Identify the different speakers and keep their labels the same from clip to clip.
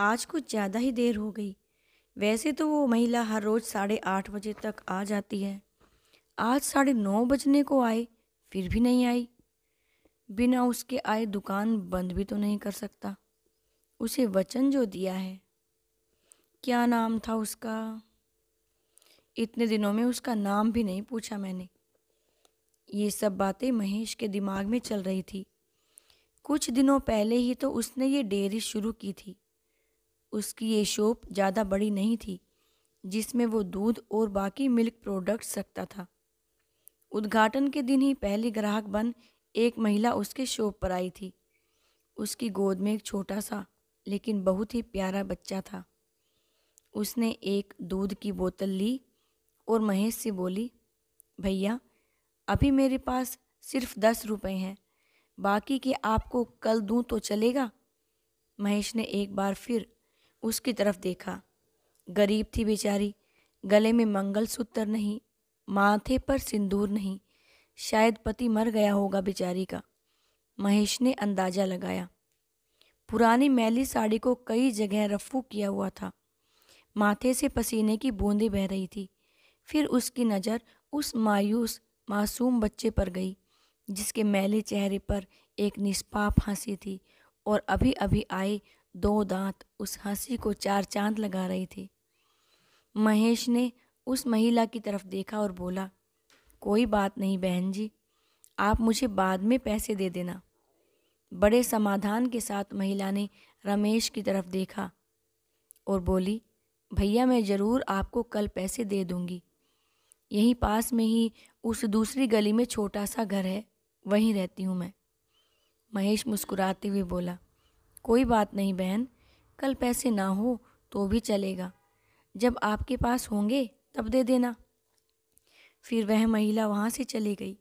Speaker 1: आज कुछ ज़्यादा ही देर हो गई वैसे तो वो महिला हर रोज़ साढ़े आठ बजे तक आ जाती है आज साढ़े नौ बजने को आए फिर भी नहीं आई बिना उसके आए दुकान बंद भी तो नहीं कर सकता उसे वचन जो दिया है क्या नाम था उसका इतने दिनों में उसका नाम भी नहीं पूछा मैंने ये सब बातें महेश के दिमाग में चल रही थी कुछ दिनों पहले ही तो उसने ये डेयरी शुरू की थी उसकी ये शॉप ज़्यादा बड़ी नहीं थी जिसमें वो दूध और बाकी मिल्क प्रोडक्ट्स रखता था उद्घाटन के दिन ही पहली ग्राहक बन एक महिला उसके शॉप पर आई थी उसकी गोद में एक छोटा सा लेकिन बहुत ही प्यारा बच्चा था उसने एक दूध की बोतल ली और महेश से बोली भैया अभी मेरे पास सिर्फ दस रुपए हैं बाकी के आपको कल दूँ तो चलेगा महेश ने एक बार फिर उसकी तरफ देखा गरीब थी बेचारी गले में मंगलसूत्र नहीं माथे पर सिंदूर नहीं शायद पति मर गया होगा बेचारी का महेश ने अंदाज़ा लगाया पुरानी मैली साड़ी को कई जगह रफू किया हुआ था माथे से पसीने की बूंदें बह रही थी फिर उसकी नज़र उस मायूस मासूम बच्चे पर गई जिसके मैले चेहरे पर एक निष्पाप हंसी थी और अभी अभी आए दो दांत उस हंसी को चार चांद लगा रही थी महेश ने उस महिला की तरफ देखा और बोला कोई बात नहीं बहन जी आप मुझे बाद में पैसे दे देना बड़े समाधान के साथ महिला ने रमेश की तरफ देखा और बोली भैया मैं ज़रूर आपको कल पैसे दे दूँगी यहीं पास में ही उस दूसरी गली में छोटा सा घर है वहीं रहती हूँ मैं महेश मुस्कुराते हुए बोला कोई बात नहीं बहन कल पैसे ना हो तो भी चलेगा जब आपके पास होंगे तब दे देना फिर वह महिला वहाँ से चली गई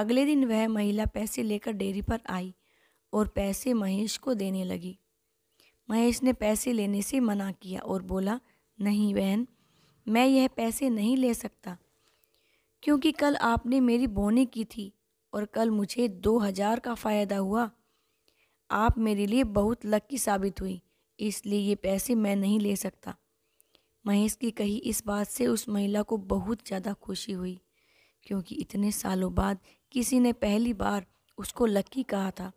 Speaker 1: अगले दिन वह महिला पैसे लेकर डेयरी पर आई और पैसे महेश को देने लगी महेश ने पैसे लेने से मना किया और बोला नहीं बहन मैं यह पैसे नहीं ले सकता क्योंकि कल आपने मेरी बोनी की थी और कल मुझे दो हज़ार का फ़ायदा हुआ आप मेरे लिए बहुत लकी साबित हुई इसलिए ये पैसे मैं नहीं ले सकता महेश की कही इस बात से उस महिला को बहुत ज़्यादा खुशी हुई क्योंकि इतने सालों बाद किसी ने पहली बार उसको लकी कहा था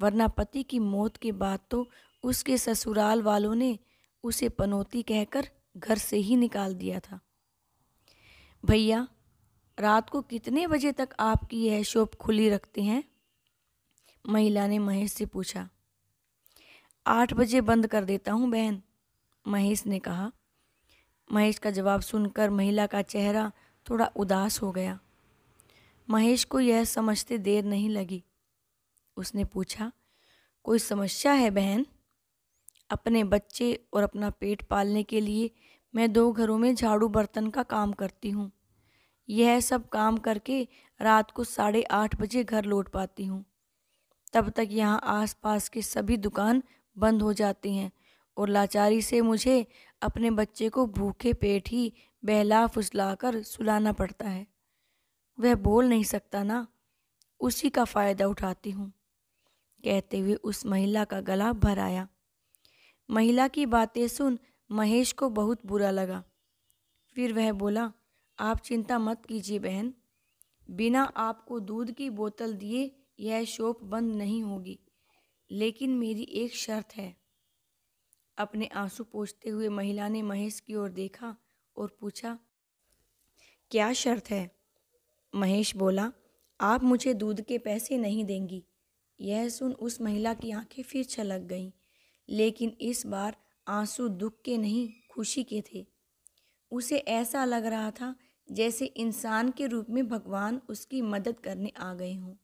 Speaker 1: वरना पति की मौत के बाद तो उसके ससुराल वालों ने उसे पनौती कहकर घर से ही निकाल दिया था भैया रात को कितने बजे तक आपकी यह शॉप खुली रखते हैं महिला ने महेश से पूछा आठ बजे बंद कर देता हूँ बहन महेश ने कहा महेश का जवाब सुनकर महिला का चेहरा थोड़ा उदास हो गया महेश को यह समझते देर नहीं लगी उसने पूछा कोई समस्या है बहन अपने बच्चे और अपना पेट पालने के लिए मैं दो घरों में झाड़ू बर्तन का काम करती हूँ यह सब काम करके रात को साढ़े आठ बजे घर लौट पाती हूँ तब तक यहाँ आसपास की सभी दुकान बंद हो जाती हैं और लाचारी से मुझे अपने बच्चे को भूखे पेट ही बहला फुसला कर सुलाना पड़ता है वह बोल नहीं सकता ना उसी का फ़ायदा उठाती हूँ कहते हुए उस महिला का गला भर आया महिला की बातें सुन महेश को बहुत बुरा लगा फिर वह बोला आप चिंता मत कीजिए बहन बिना आपको दूध की बोतल दिए यह शॉप बंद नहीं होगी लेकिन मेरी एक शर्त है अपने आंसू पोछते हुए महिला ने महेश की ओर देखा और पूछा क्या शर्त है महेश बोला आप मुझे दूध के पैसे नहीं देंगी यह सुन उस महिला की आंखें फिर छलक गईं लेकिन इस बार आंसू दुख के नहीं खुशी के थे उसे ऐसा लग रहा था जैसे इंसान के रूप में भगवान उसकी मदद करने आ गए हों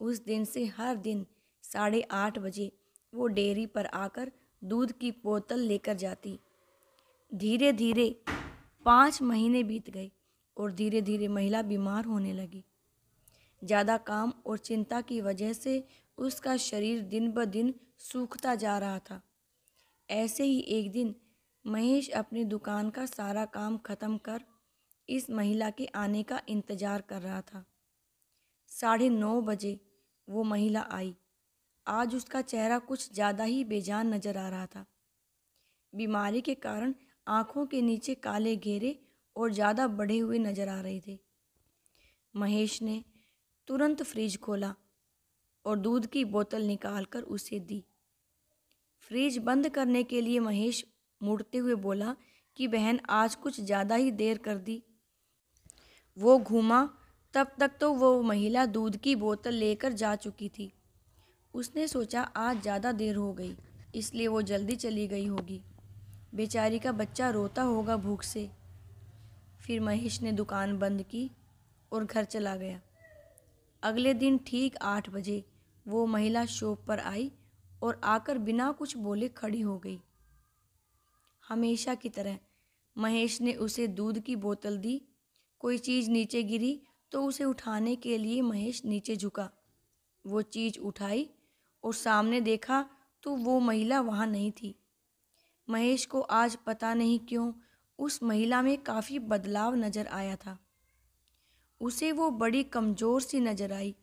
Speaker 1: उस दिन से हर दिन साढ़े आठ बजे वो डेयरी पर आकर दूध की बोतल लेकर जाती धीरे धीरे पाँच महीने बीत गए और धीरे धीरे महिला बीमार होने लगी ज़्यादा काम और चिंता की वजह से उसका शरीर दिन ब दिन सूखता जा रहा था ऐसे ही एक दिन महेश अपनी दुकान का सारा काम ख़त्म कर इस महिला के आने का इंतज़ार कर रहा था साढ़े नौ बजे वो महिला आई आज उसका चेहरा कुछ ज़्यादा ही बेजान नज़र आ रहा था बीमारी के कारण आंखों के नीचे काले घेरे और ज़्यादा बढ़े हुए नज़र आ रहे थे महेश ने तुरंत फ्रिज खोला और दूध की बोतल निकालकर उसे दी फ्रिज बंद करने के लिए महेश मुड़ते हुए बोला कि बहन आज कुछ ज़्यादा ही देर कर दी वो घूमा तब तक तो वो महिला दूध की बोतल लेकर जा चुकी थी उसने सोचा आज ज़्यादा देर हो गई इसलिए वो जल्दी चली गई होगी बेचारी का बच्चा रोता होगा भूख से फिर महेश ने दुकान बंद की और घर चला गया अगले दिन ठीक आठ बजे वो महिला शॉप पर आई और आकर बिना कुछ बोले खड़ी हो गई हमेशा की तरह महेश ने उसे दूध की बोतल दी कोई चीज़ नीचे गिरी तो उसे उठाने के लिए महेश नीचे झुका वो चीज़ उठाई और सामने देखा तो वो महिला वहाँ नहीं थी महेश को आज पता नहीं क्यों उस महिला में काफ़ी बदलाव नज़र आया था उसे वो बड़ी कमज़ोर सी नज़र आई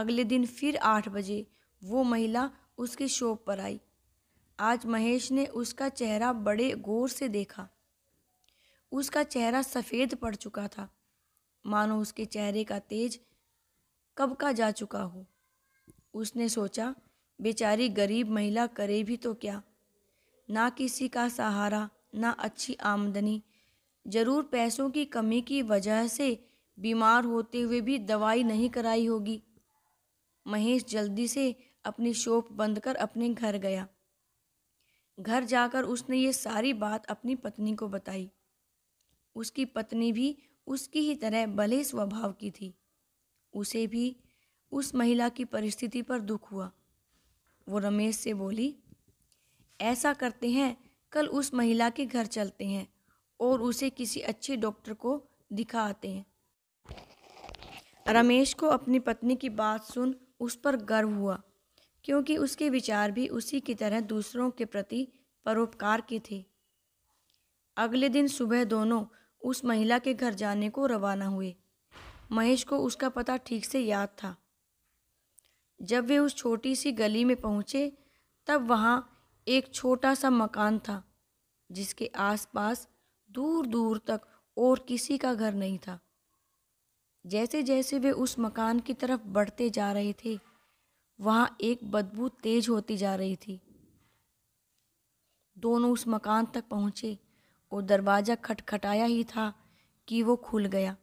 Speaker 1: अगले दिन फिर आठ बजे वो महिला उसके शॉप पर आई आज महेश ने उसका चेहरा बड़े गौर से देखा उसका चेहरा सफ़ेद पड़ चुका था मानो उसके चेहरे का तेज कब का जा चुका हो उसने सोचा बेचारी गरीब महिला करे भी तो क्या ना किसी का सहारा ना अच्छी आमदनी जरूर पैसों की कमी की वजह से बीमार होते हुए भी दवाई नहीं कराई होगी महेश जल्दी से अपनी शॉप बंद कर अपने घर गया घर जाकर उसने ये सारी बात अपनी पत्नी को बताई उसकी पत्नी भी उसकी ही तरह भले स्वभाव की थी उसे भी उस महिला की परिस्थिति पर दुख हुआ वो रमेश से बोली ऐसा करते हैं कल उस महिला के घर चलते हैं और उसे किसी अच्छे डॉक्टर को दिखा आते हैं रमेश को अपनी पत्नी की बात सुन उस पर गर्व हुआ क्योंकि उसके विचार भी उसी की तरह दूसरों के प्रति परोपकार के थे अगले दिन सुबह दोनों उस महिला के घर जाने को रवाना हुए महेश को उसका पता ठीक से याद था जब वे उस छोटी सी गली में पहुंचे तब वहाँ एक छोटा सा मकान था जिसके आसपास दूर दूर तक और किसी का घर नहीं था जैसे जैसे वे उस मकान की तरफ बढ़ते जा रहे थे वहाँ एक बदबू तेज होती जा रही थी दोनों उस मकान तक पहुँचे वो दरवाज़ा खटखटाया ही था कि वो खुल गया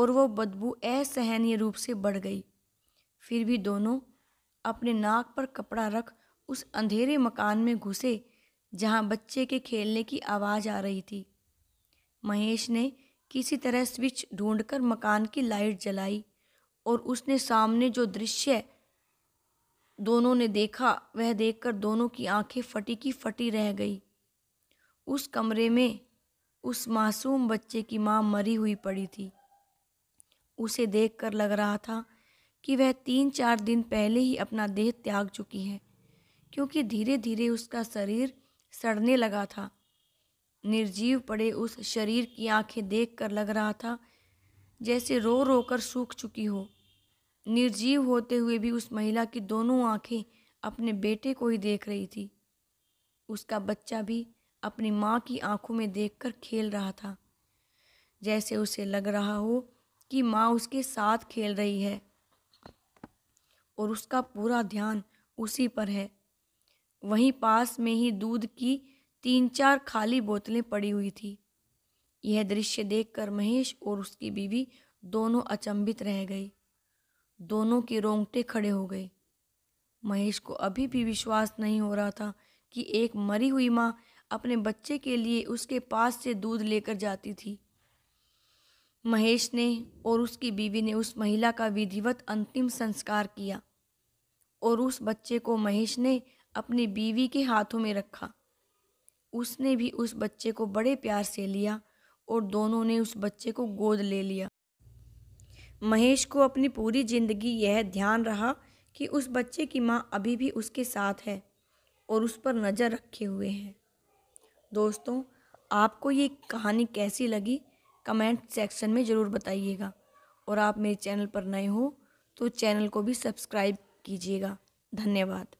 Speaker 1: और वो बदबू असहनीय रूप से बढ़ गई फिर भी दोनों अपने नाक पर कपड़ा रख उस अंधेरे मकान में घुसे जहाँ बच्चे के खेलने की आवाज़ आ रही थी महेश ने किसी तरह स्विच ढूंढकर मकान की लाइट जलाई और उसने सामने जो दृश्य दोनों ने देखा वह देखकर दोनों की आंखें फटी की फटी रह गई उस कमरे में उस मासूम बच्चे की माँ मरी हुई पड़ी थी उसे देखकर लग रहा था कि वह तीन चार दिन पहले ही अपना देह त्याग चुकी है क्योंकि धीरे धीरे उसका शरीर सड़ने लगा था निर्जीव पड़े उस शरीर की आंखें देखकर लग रहा था जैसे रो रो कर सूख चुकी हो निर्जीव होते हुए भी उस महिला की दोनों आंखें अपने बेटे को ही देख रही थी उसका बच्चा भी अपनी माँ की आंखों में देखकर खेल रहा था जैसे उसे लग रहा हो कि माँ उसके साथ खेल रही है और उसका पूरा ध्यान उसी पर है वहीं पास में ही दूध की तीन चार खाली बोतलें पड़ी हुई थी यह दृश्य देखकर महेश और उसकी बीवी दोनों अचंभित रह गई दोनों के रोंगटे खड़े हो गए महेश को अभी भी विश्वास नहीं हो रहा था कि एक मरी हुई माँ अपने बच्चे के लिए उसके पास से दूध लेकर जाती थी महेश ने और उसकी बीवी ने उस महिला का विधिवत अंतिम संस्कार किया और उस बच्चे को महेश ने अपनी बीवी के हाथों में रखा उसने भी उस बच्चे को बड़े प्यार से लिया और दोनों ने उस बच्चे को गोद ले लिया महेश को अपनी पूरी ज़िंदगी यह ध्यान रहा कि उस बच्चे की माँ अभी भी उसके साथ है और उस पर नज़र रखे हुए है दोस्तों आपको ये कहानी कैसी लगी कमेंट सेक्शन में ज़रूर बताइएगा और आप मेरे चैनल पर नए हो तो चैनल को भी सब्सक्राइब कीजिएगा धन्यवाद